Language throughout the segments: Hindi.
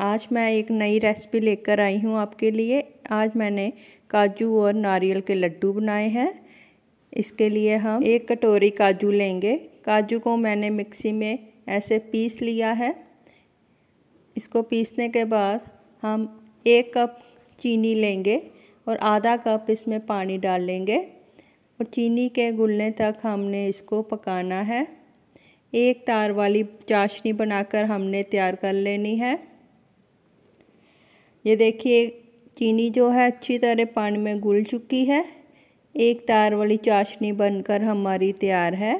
आज मैं एक नई रेसिपी लेकर आई हूँ आपके लिए आज मैंने काजू और नारियल के लड्डू बनाए हैं इसके लिए हम एक कटोरी काजू लेंगे काजू को मैंने मिक्सी में ऐसे पीस लिया है इसको पीसने के बाद हम एक कप चीनी लेंगे और आधा कप इसमें पानी डाल लेंगे और चीनी के गुलने तक हमने इसको पकाना है एक तार वाली चाशनी बनाकर हमने तैयार कर लेनी है ये देखिए चीनी जो है अच्छी तरह पानी में घुल चुकी है एक तार वाली चाशनी बनकर हमारी तैयार है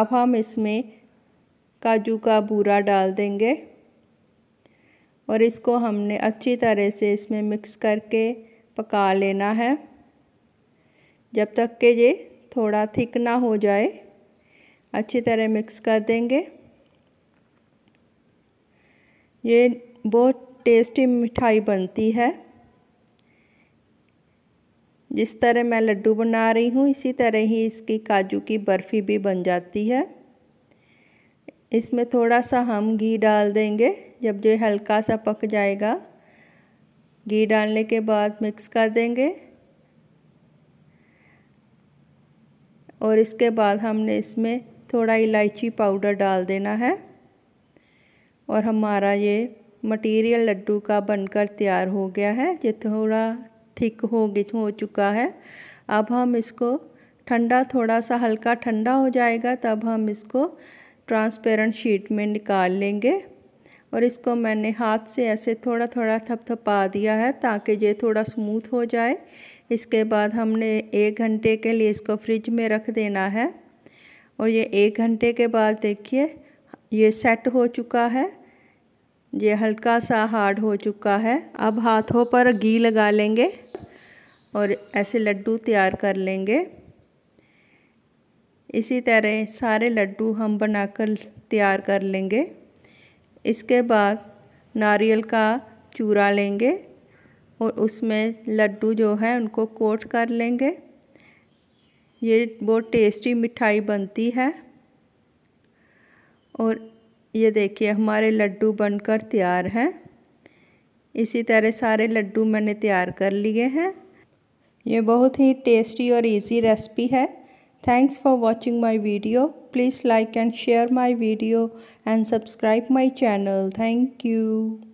अब हम इसमें काजू का बूरा डाल देंगे और इसको हमने अच्छी तरह से इसमें मिक्स करके पका लेना है जब तक के ये थोड़ा थिक ना हो जाए अच्छी तरह मिक्स कर देंगे ये बहुत टेस्टी मिठाई बनती है जिस तरह मैं लड्डू बना रही हूँ इसी तरह ही इसकी काजू की बर्फ़ी भी बन जाती है इसमें थोड़ा सा हम घी डाल देंगे जब जो हल्का सा पक जाएगा घी डालने के बाद मिक्स कर देंगे और इसके बाद हमने इसमें थोड़ा इलायची पाउडर डाल देना है और हमारा ये मटेरियल लड्डू का बनकर तैयार हो गया है ये थोड़ा थिक हो हो चुका है अब हम इसको ठंडा थोड़ा सा हल्का ठंडा हो जाएगा तब हम इसको ट्रांसपेरेंट शीट में निकाल लेंगे और इसको मैंने हाथ से ऐसे थोड़ा थोड़ा थपथपा दिया है ताकि ये थोड़ा स्मूथ हो जाए इसके बाद हमने एक घंटे के लिए इसको फ्रिज में रख देना है और ये एक घंटे के बाद देखिए ये सेट हो चुका है ये हल्का सा हार्ड हो चुका है अब हाथों पर घी लगा लेंगे और ऐसे लड्डू तैयार कर लेंगे इसी तरह सारे लड्डू हम बनाकर तैयार कर लेंगे इसके बाद नारियल का चूरा लेंगे और उसमें लड्डू जो है उनको कोट कर लेंगे ये बहुत टेस्टी मिठाई बनती है और ये देखिए हमारे लड्डू बनकर तैयार हैं इसी तरह सारे लड्डू मैंने तैयार कर लिए हैं ये बहुत ही टेस्टी और इजी रेसिपी है thanks for watching my video please like and share my video and subscribe my channel thank you